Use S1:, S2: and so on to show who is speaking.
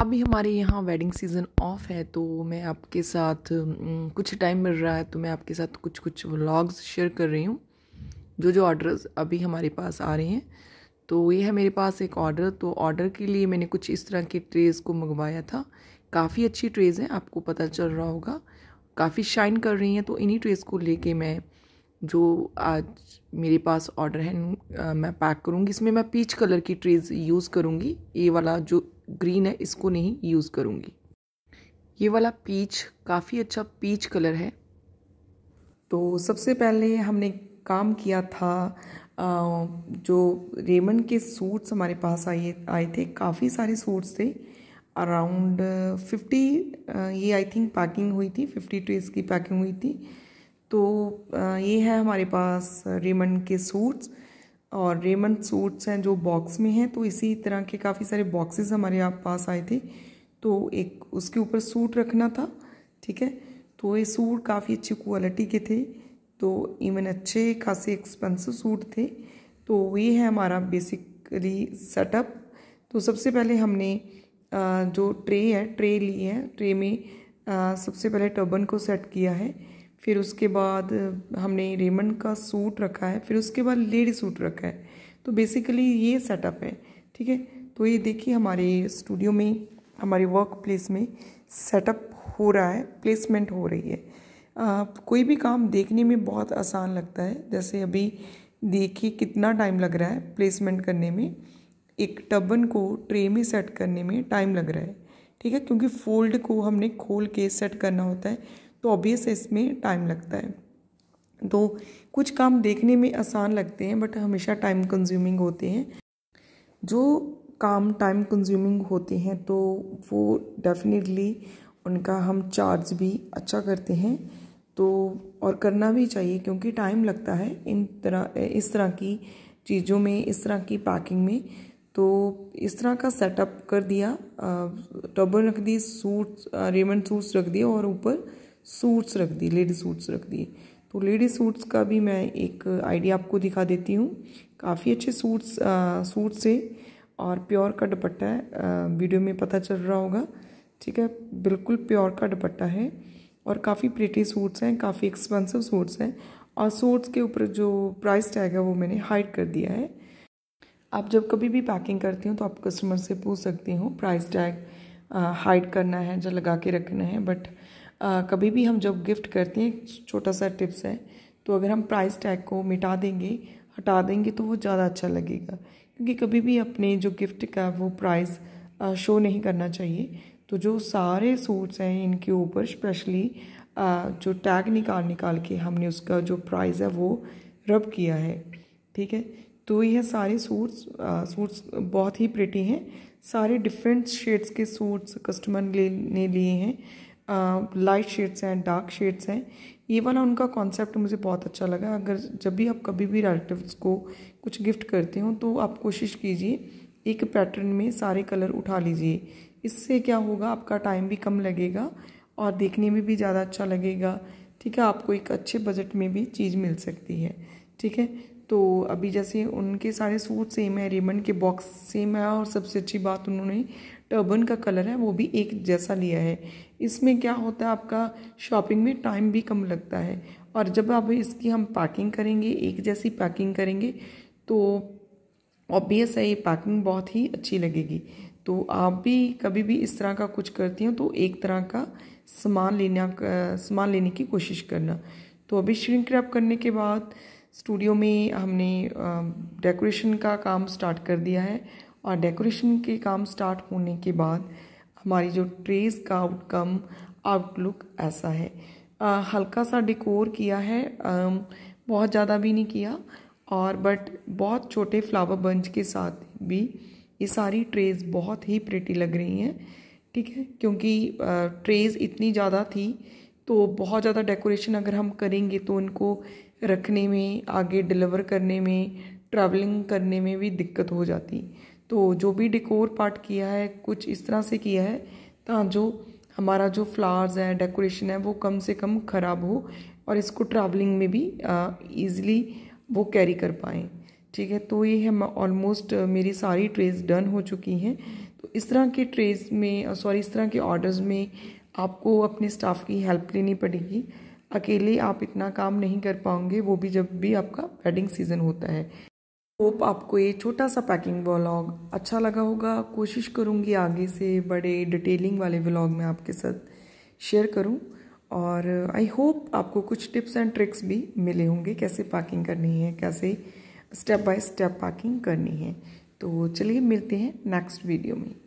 S1: अभी हमारे यहाँ वेडिंग सीज़न ऑफ है तो मैं आपके साथ कुछ टाइम मिल रहा है तो मैं आपके साथ कुछ कुछ व्लॉग्स शेयर कर रही हूँ जो जो ऑर्डर्स अभी हमारे पास आ रहे हैं तो ये है मेरे पास एक ऑर्डर तो ऑर्डर के लिए मैंने कुछ इस तरह के ट्रेज़ को मंगवाया था काफ़ी अच्छी ट्रेज़ हैं आपको पता चल रहा होगा काफ़ी शाइन कर रही हैं तो इन्हीं ट्रेज़ को लेके मैं जो आज मेरे पास ऑर्डर है मैं पैक करूँगी इसमें मैं पीच कलर की ट्रेज़ यूज़ करूँगी ये वाला जो ग्रीन है इसको नहीं यूज़ करूँगी ये वाला पीच काफ़ी अच्छा पीच कलर है तो सबसे पहले हमने काम किया था
S2: जो रेमंड के सूट्स हमारे पास आए आए थे काफ़ी सारे सूट्स थे अराउंड फिफ्टी ये आई थिंक पैकिंग हुई थी फिफ्टी टू इसकी पैकिंग हुई थी तो ये है हमारे पास रेमंड के सूट्स और रेमंड सूट्स हैं जो बॉक्स में हैं तो इसी तरह के काफ़ी सारे बॉक्सेस हमारे आप पास आए थे तो एक उसके ऊपर सूट रखना था ठीक है तो ये सूट काफ़ी अच्छी क्वालिटी के थे तो इवन अच्छे खासे एक्सपेंसिव सूट थे तो ये है हमारा बेसिकली सेटअप तो सबसे पहले हमने जो ट्रे है ट्रे ली है ट्रे में सबसे पहले टर्बन को सेट किया है फिर उसके बाद हमने रेमंड का सूट रखा है फिर उसके बाद लेडी सूट रखा है तो बेसिकली ये सेटअप है ठीक है तो ये देखिए हमारे स्टूडियो में हमारे वर्क प्लेस में सेटअप हो रहा है प्लेसमेंट हो रही है आ, कोई भी काम देखने में बहुत आसान लगता है जैसे अभी देखिए कितना टाइम लग रहा है प्लेसमेंट करने में एक टबन को ट्रे में सेट करने में टाइम लग रहा है ठीक है क्योंकि फोल्ड को हमने खोल के सेट करना होता है तो ऑब्वियस है इसमें टाइम लगता है तो कुछ काम देखने में आसान लगते हैं बट हमेशा टाइम कंज्यूमिंग होते हैं जो काम टाइम कंज्यूमिंग होते हैं तो वो डेफिनेटली उनका हम चार्ज भी अच्छा करते हैं तो और करना भी चाहिए क्योंकि टाइम लगता है इन तरह इस तरह की चीज़ों में इस तरह की पैकिंग में तो इस तरह का सेटअप कर दिया टबर रख दी सूट रेमन सूट्स रख दिए और ऊपर सूट्स रख दिए लेडी सूट्स रख दिए तो लेडी सूट्स का भी मैं एक आइडिया आपको दिखा देती हूँ काफ़ी अच्छे सूट्स सूट्स है और प्योर का दुपट्टा है वीडियो में पता चल रहा होगा ठीक है बिल्कुल प्योर का दुपट्टा है और काफ़ी प्रिटी सूट्स हैं काफ़ी एक्सपेंसिव सूट्स हैं और सूट्स के ऊपर जो प्राइस टैग है वो मैंने हाइड कर दिया है आप जब कभी भी पैकिंग करती हूँ तो आप कस्टमर से पूछ सकती हूँ प्राइस टैग हाइड करना है जो लगा के रखना है बट आ, कभी भी हम जब गिफ्ट करते हैं छोटा सा टिप्स है तो अगर हम प्राइस टैग को मिटा देंगे हटा देंगे तो वो ज़्यादा अच्छा लगेगा क्योंकि कभी भी अपने जो गिफ्ट का वो प्राइस शो नहीं करना चाहिए तो जो सारे सूट्स हैं इनके ऊपर स्पेशली जो टैग निकाल निकाल के हमने उसका जो प्राइस है वो रब किया है ठीक है तो यह सारे सूट्स सूट्स बहुत ही प्रिटी हैं सारे डिफरेंट शेड्स के सूट्स कस्टमर ले ने लिए हैं लाइट शेड्स हैं डार्क शेड्स हैं ये वाला उनका कॉन्सेप्ट मुझे बहुत अच्छा लगा अगर जब भी आप कभी भी रिलेटिव्स को कुछ गिफ्ट करते हो तो आप कोशिश कीजिए एक पैटर्न में सारे कलर उठा लीजिए इससे क्या होगा आपका टाइम भी कम लगेगा और देखने में भी ज़्यादा अच्छा लगेगा ठीक है आपको एक अच्छे बजट में भी चीज़ मिल सकती है ठीक है तो अभी जैसे उनके सारे सूट सेम है रेमंड के बॉक्स सेम है और सबसे अच्छी बात उन्होंने टर्बन का कलर है वो भी एक जैसा लिया है इसमें क्या होता है आपका शॉपिंग में टाइम भी कम लगता है और जब आप इसकी हम पैकिंग करेंगे एक जैसी पैकिंग करेंगे तो ऑब्वियस है ये पैकिंग बहुत ही अच्छी लगेगी तो आप भी कभी भी इस तरह का कुछ करती हैं तो एक तरह का सामान लेना सामान लेने की कोशिश करना तो अभी श्रिंक रैप करने के बाद स्टूडियो में हमने डेकोरेशन का काम स्टार्ट कर दिया है और डेकोरेशन के काम स्टार्ट होने के बाद हमारी जो ट्रेस का आउटकम आउटलुक ऐसा है आ, हल्का सा डिकोर किया है आ, बहुत ज़्यादा भी नहीं किया और बट बहुत छोटे फ्लावर बंच के साथ भी ये सारी ट्रेज बहुत ही प्रिटी लग रही हैं ठीक है क्योंकि ट्रेज इतनी ज़्यादा थी तो बहुत ज़्यादा डेकोरेशन अगर हम करेंगे तो उनको रखने में आगे डिलीवर करने में ट्रैवलिंग करने में भी दिक्कत हो जाती तो जो भी डेकोर पार्ट किया है कुछ इस तरह से किया है ता जो हमारा जो फ्लावर्स है डेकोरेशन है वो कम से कम ख़राब हो और इसको ट्रैवलिंग में भी ईज़िली वो कैरी कर पाएँ ठीक है तो ये है ऑलमोस्ट मेरी सारी ट्रेस डन हो चुकी हैं तो इस तरह के ट्रेस में सॉरी इस तरह के ऑर्डर्स में आपको अपने स्टाफ की हेल्प लेनी पड़ेगी अकेले आप इतना काम नहीं कर पाओगे वो भी जब भी आपका वेडिंग सीज़न होता है होप आपको ये छोटा सा पैकिंग व्लॉग अच्छा लगा होगा कोशिश करूँगी आगे से बड़े डिटेलिंग वाले व्लॉग में आपके साथ शेयर करूँ और आई होप आपको कुछ टिप्स एंड ट्रिक्स भी मिले होंगे कैसे पैकिंग करनी है कैसे स्टेप बाय स्टेप पैकिंग करनी है तो चलिए मिलते हैं नेक्स्ट वीडियो में